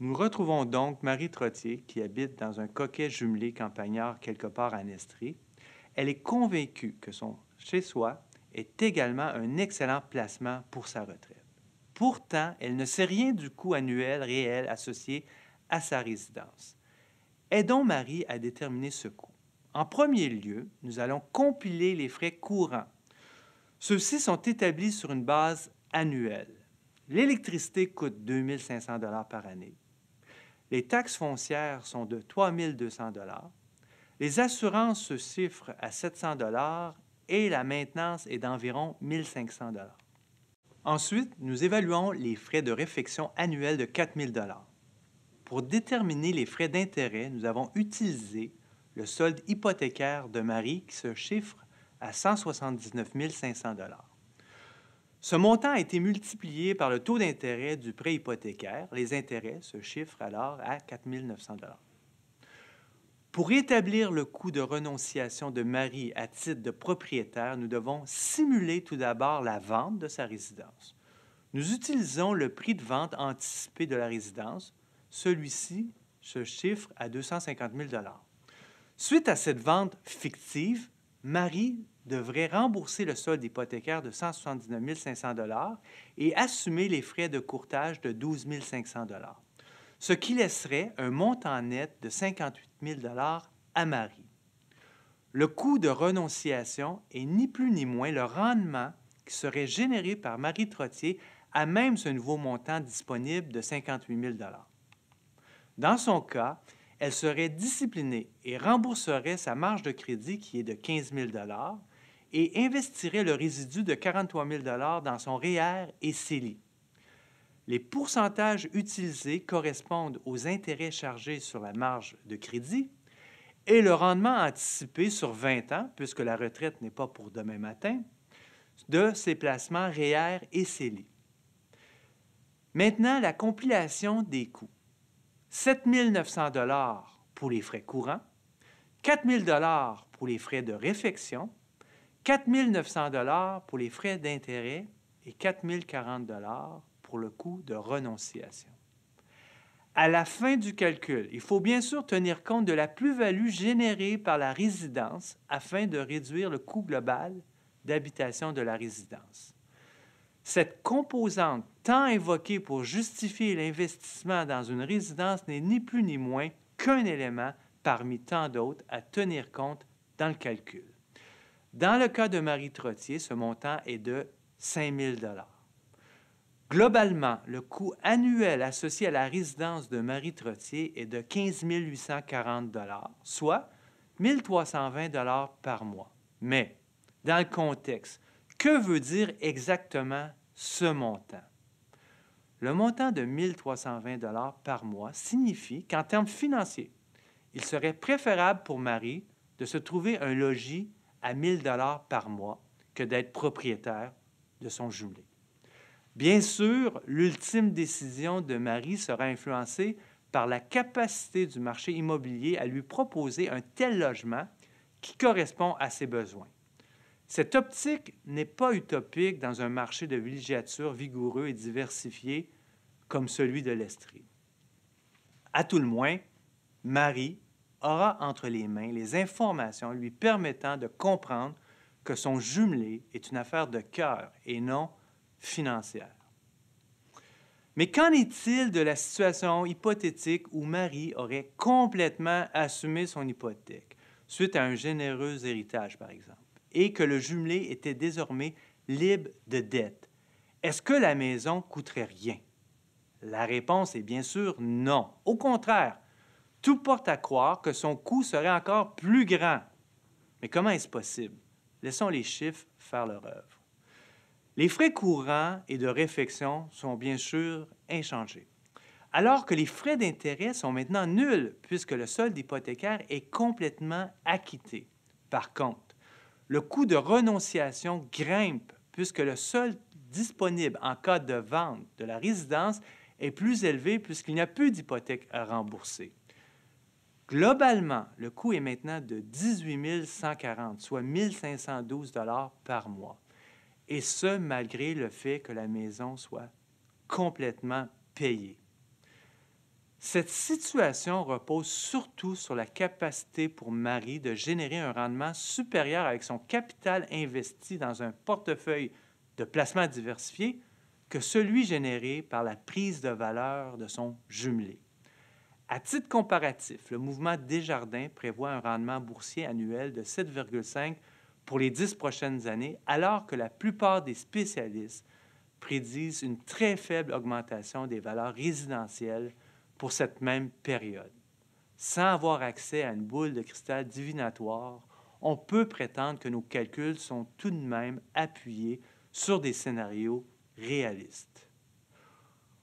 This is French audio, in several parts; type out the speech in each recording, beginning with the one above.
Nous retrouvons donc Marie Trottier, qui habite dans un coquet jumelé campagnard quelque part en Estrie. Elle est convaincue que son chez-soi est également un excellent placement pour sa retraite. Pourtant, elle ne sait rien du coût annuel réel associé à sa résidence. Aidons Marie à déterminer ce coût. En premier lieu, nous allons compiler les frais courants. Ceux-ci sont établis sur une base annuelle. L'électricité coûte 2500 par année les taxes foncières sont de 3 200 Les assurances se chiffrent à 700 et la maintenance est d'environ 1 500 Ensuite, nous évaluons les frais de réfection annuels de 4 000 Pour déterminer les frais d'intérêt, nous avons utilisé le solde hypothécaire de Marie qui se chiffre à 179 500 ce montant a été multiplié par le taux d'intérêt du prêt hypothécaire. Les intérêts se chiffrent alors à 4 900 Pour établir le coût de renonciation de Marie à titre de propriétaire, nous devons simuler tout d'abord la vente de sa résidence. Nous utilisons le prix de vente anticipé de la résidence. Celui-ci se chiffre à 250 000 Suite à cette vente fictive, Marie devrait rembourser le solde hypothécaire de 179 500 et assumer les frais de courtage de 12 500 ce qui laisserait un montant net de 58 000 à Marie. Le coût de renonciation est ni plus ni moins le rendement qui serait généré par Marie Trottier à même ce nouveau montant disponible de 58 000 Dans son cas, elle serait disciplinée et rembourserait sa marge de crédit qui est de 15 000 et investirait le résidu de 43 000 dans son REER e et CELI. Les pourcentages utilisés correspondent aux intérêts chargés sur la marge de crédit et le rendement anticipé sur 20 ans, puisque la retraite n'est pas pour demain matin, de ses placements REER e et CELI. Maintenant, la compilation des coûts. 7 900 pour les frais courants, 4 000 pour les frais de réfection, 4 900 pour les frais d'intérêt et 4 040 pour le coût de renonciation. À la fin du calcul, il faut bien sûr tenir compte de la plus-value générée par la résidence afin de réduire le coût global d'habitation de la résidence. Cette composante tant évoquée pour justifier l'investissement dans une résidence n'est ni plus ni moins qu'un élément parmi tant d'autres à tenir compte dans le calcul. Dans le cas de Marie Trottier, ce montant est de 5 000 Globalement, le coût annuel associé à la résidence de Marie Trottier est de 15 840 soit 1 320 par mois. Mais, dans le contexte que veut dire exactement ce montant? Le montant de 1320 par mois signifie qu'en termes financiers, il serait préférable pour Marie de se trouver un logis à 1000 dollars par mois que d'être propriétaire de son jumelé. Bien sûr, l'ultime décision de Marie sera influencée par la capacité du marché immobilier à lui proposer un tel logement qui correspond à ses besoins. Cette optique n'est pas utopique dans un marché de villégiature vigoureux et diversifié comme celui de l'Estrie. À tout le moins, Marie aura entre les mains les informations lui permettant de comprendre que son jumelé est une affaire de cœur et non financière. Mais qu'en est-il de la situation hypothétique où Marie aurait complètement assumé son hypothèque, suite à un généreux héritage par exemple? et que le jumelé était désormais libre de dette. Est-ce que la maison coûterait rien? La réponse est bien sûr non. Au contraire, tout porte à croire que son coût serait encore plus grand. Mais comment est-ce possible? Laissons les chiffres faire leur œuvre. Les frais courants et de réfection sont bien sûr inchangés, alors que les frais d'intérêt sont maintenant nuls puisque le solde hypothécaire est complètement acquitté. Par contre, le coût de renonciation grimpe puisque le sol disponible en cas de vente de la résidence est plus élevé puisqu'il n'y a plus d'hypothèque à rembourser. Globalement, le coût est maintenant de 18 140, soit 1512 dollars par mois. Et ce, malgré le fait que la maison soit complètement payée. Cette situation repose surtout sur la capacité pour Marie de générer un rendement supérieur avec son capital investi dans un portefeuille de placements diversifiés que celui généré par la prise de valeur de son jumelé. À titre comparatif, le mouvement Desjardins prévoit un rendement boursier annuel de 7,5 pour les dix prochaines années, alors que la plupart des spécialistes prédisent une très faible augmentation des valeurs résidentielles pour cette même période. Sans avoir accès à une boule de cristal divinatoire, on peut prétendre que nos calculs sont tout de même appuyés sur des scénarios réalistes.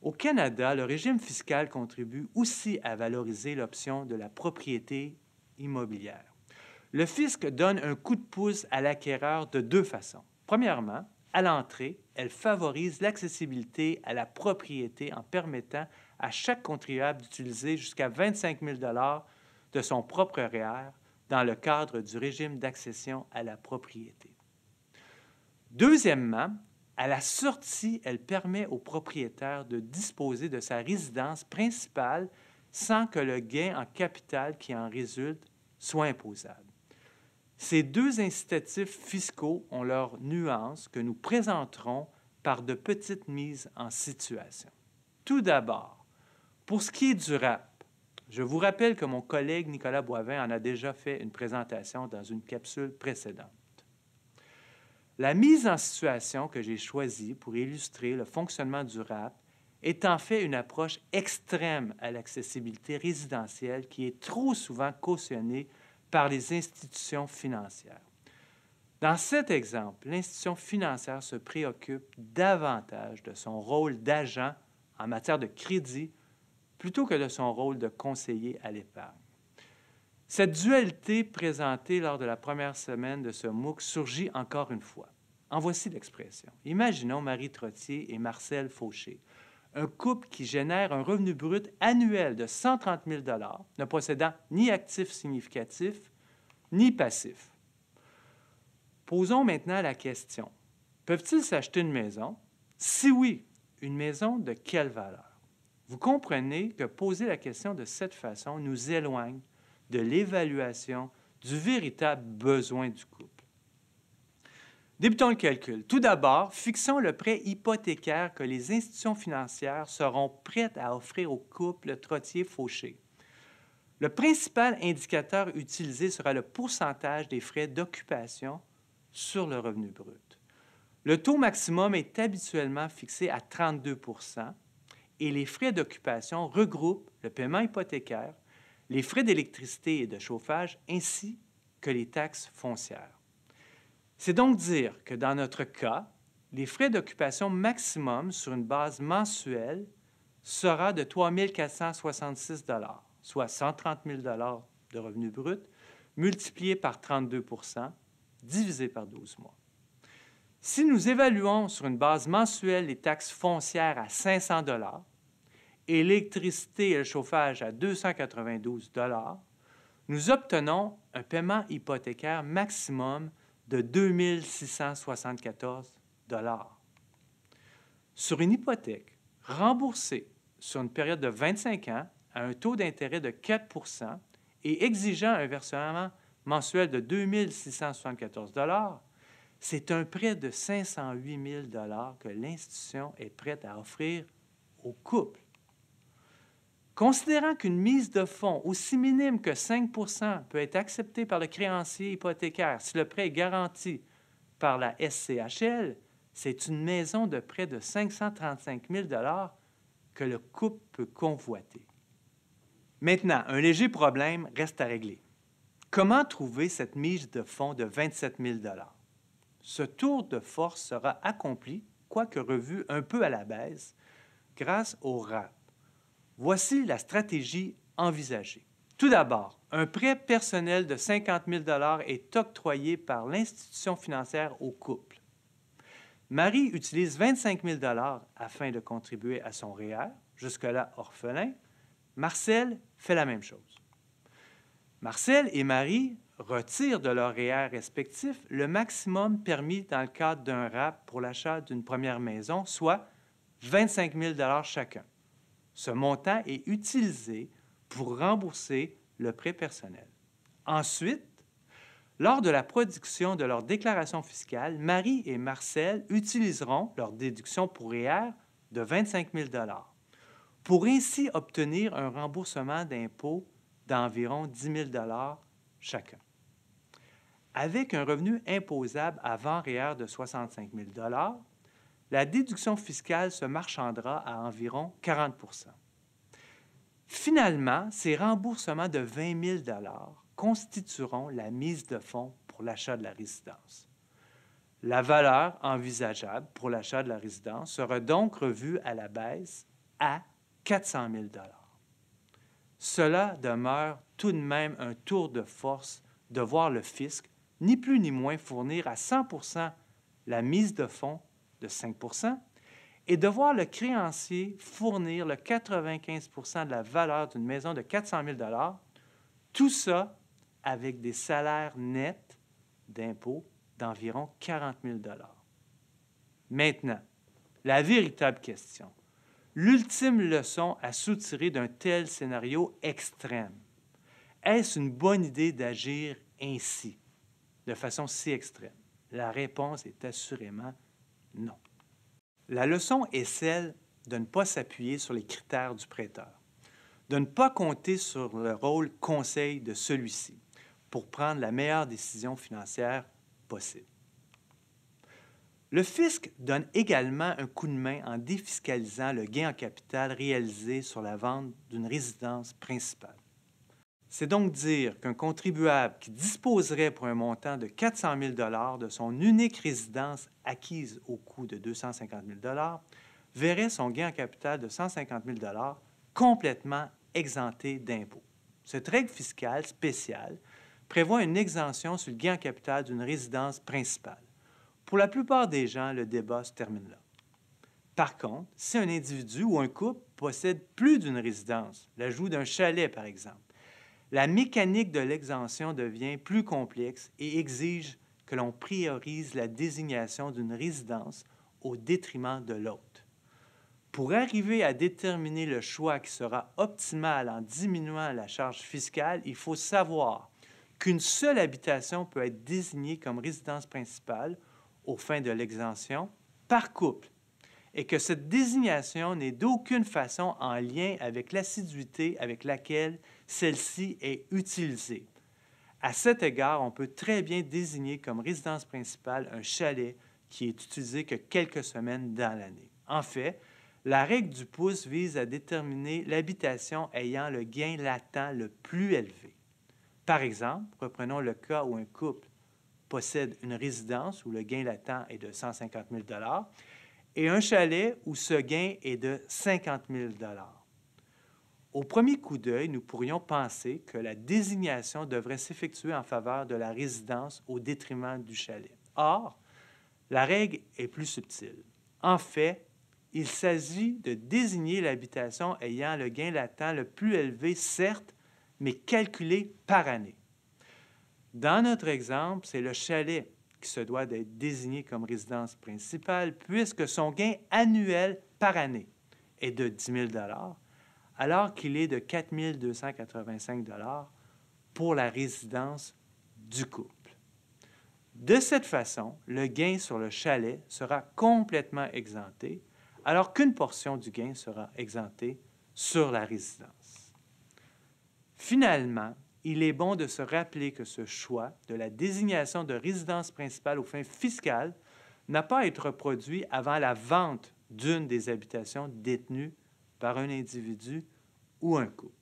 Au Canada, le régime fiscal contribue aussi à valoriser l'option de la propriété immobilière. Le fisc donne un coup de pouce à l'acquéreur de deux façons. Premièrement, à l'entrée, elle favorise l'accessibilité à la propriété en permettant à chaque contribuable d'utiliser jusqu'à 25 000 de son propre REER e dans le cadre du régime d'accession à la propriété. Deuxièmement, à la sortie, elle permet au propriétaire de disposer de sa résidence principale sans que le gain en capital qui en résulte soit imposable. Ces deux incitatifs fiscaux ont leurs nuances que nous présenterons par de petites mises en situation. Tout d'abord, pour ce qui est du rap, je vous rappelle que mon collègue Nicolas Boivin en a déjà fait une présentation dans une capsule précédente. La mise en situation que j'ai choisie pour illustrer le fonctionnement du rap est en fait une approche extrême à l'accessibilité résidentielle qui est trop souvent cautionnée par les institutions financières. Dans cet exemple, l'institution financière se préoccupe davantage de son rôle d'agent en matière de crédit plutôt que de son rôle de conseiller à l'épargne. Cette dualité présentée lors de la première semaine de ce MOOC surgit encore une fois. En voici l'expression. Imaginons Marie Trottier et Marcel Fauché, un couple qui génère un revenu brut annuel de 130 000 ne possédant ni actifs significatifs ni passifs. Posons maintenant la question. Peuvent-ils s'acheter une maison? Si oui, une maison de quelle valeur? Vous comprenez que poser la question de cette façon nous éloigne de l'évaluation du véritable besoin du couple. Débutons le calcul. Tout d'abord, fixons le prêt hypothécaire que les institutions financières seront prêtes à offrir au couple Trottier-Fauché. Le principal indicateur utilisé sera le pourcentage des frais d'occupation sur le revenu brut. Le taux maximum est habituellement fixé à 32 et les frais d'occupation regroupent le paiement hypothécaire, les frais d'électricité et de chauffage ainsi que les taxes foncières. C'est donc dire que dans notre cas, les frais d'occupation maximum sur une base mensuelle sera de 3 466 soit 130 000 de revenus bruts, multiplié par 32 divisé par 12 mois. Si nous évaluons sur une base mensuelle les taxes foncières à 500 électricité et le chauffage à 292 nous obtenons un paiement hypothécaire maximum de 2674 Sur une hypothèque remboursée sur une période de 25 ans à un taux d'intérêt de 4 et exigeant un versement mensuel de 2674 c'est un prêt de 508 000 que l'institution est prête à offrir au couple. Considérant qu'une mise de fonds aussi minime que 5 peut être acceptée par le créancier hypothécaire si le prêt est garanti par la SCHL, c'est une maison de près de 535 000 que le couple peut convoiter. Maintenant, un léger problème reste à régler. Comment trouver cette mise de fonds de 27 000 Ce tour de force sera accompli, quoique revu un peu à la baisse, grâce au RAP Voici la stratégie envisagée. Tout d'abord, un prêt personnel de 50 000 est octroyé par l'institution financière au couple. Marie utilise 25 000 afin de contribuer à son REER, jusque-là orphelin. Marcel fait la même chose. Marcel et Marie retirent de leur REER respectif le maximum permis dans le cadre d'un RAP pour l'achat d'une première maison, soit 25 000 chacun. Ce montant est utilisé pour rembourser le prêt personnel. Ensuite, lors de la production de leur déclaration fiscale, Marie et Marcel utiliseront leur déduction pour REER de 25 000 pour ainsi obtenir un remboursement d'impôt d'environ 10 000 chacun. Avec un revenu imposable avant REER de 65 000 la déduction fiscale se marchandera à environ 40 Finalement, ces remboursements de 20 000 constitueront la mise de fonds pour l'achat de la résidence. La valeur envisageable pour l'achat de la résidence sera donc revue à la baisse à 400 000 Cela demeure tout de même un tour de force de voir le fisc, ni plus ni moins, fournir à 100 la mise de fonds de 5 et de voir le créancier fournir le 95 de la valeur d'une maison de 400 000 tout ça avec des salaires nets d'impôts d'environ 40 000 Maintenant, la véritable question, l'ultime leçon à soutirer d'un tel scénario extrême. Est-ce une bonne idée d'agir ainsi, de façon si extrême? La réponse est assurément non. La leçon est celle de ne pas s'appuyer sur les critères du prêteur, de ne pas compter sur le rôle conseil de celui-ci pour prendre la meilleure décision financière possible. Le fisc donne également un coup de main en défiscalisant le gain en capital réalisé sur la vente d'une résidence principale. C'est donc dire qu'un contribuable qui disposerait pour un montant de 400 000 de son unique résidence acquise au coût de 250 000 verrait son gain en capital de 150 000 complètement exempté d'impôts. Cette règle fiscale spéciale prévoit une exemption sur le gain en capital d'une résidence principale. Pour la plupart des gens, le débat se termine là. Par contre, si un individu ou un couple possède plus d'une résidence, l'ajout d'un chalet par exemple, la mécanique de l'exemption devient plus complexe et exige que l'on priorise la désignation d'une résidence au détriment de l'autre. Pour arriver à déterminer le choix qui sera optimal en diminuant la charge fiscale, il faut savoir qu'une seule habitation peut être désignée comme résidence principale aux fins de l'exemption par couple et que cette désignation n'est d'aucune façon en lien avec l'assiduité avec laquelle celle-ci est utilisée. À cet égard, on peut très bien désigner comme résidence principale un chalet qui est utilisé que quelques semaines dans l'année. En fait, la règle du pouce vise à déterminer l'habitation ayant le gain latent le plus élevé. Par exemple, reprenons le cas où un couple possède une résidence où le gain latent est de 150 000 et un chalet où ce gain est de 50 000 au premier coup d'œil, nous pourrions penser que la désignation devrait s'effectuer en faveur de la résidence au détriment du chalet. Or, la règle est plus subtile. En fait, il s'agit de désigner l'habitation ayant le gain latent le plus élevé, certes, mais calculé par année. Dans notre exemple, c'est le chalet qui se doit d'être désigné comme résidence principale puisque son gain annuel par année est de 10 000 alors qu'il est de 4 285 pour la résidence du couple. De cette façon, le gain sur le chalet sera complètement exempté, alors qu'une portion du gain sera exemptée sur la résidence. Finalement, il est bon de se rappeler que ce choix de la désignation de résidence principale aux fins fiscales n'a pas à être produit avant la vente d'une des habitations détenues par un individu ou un couple.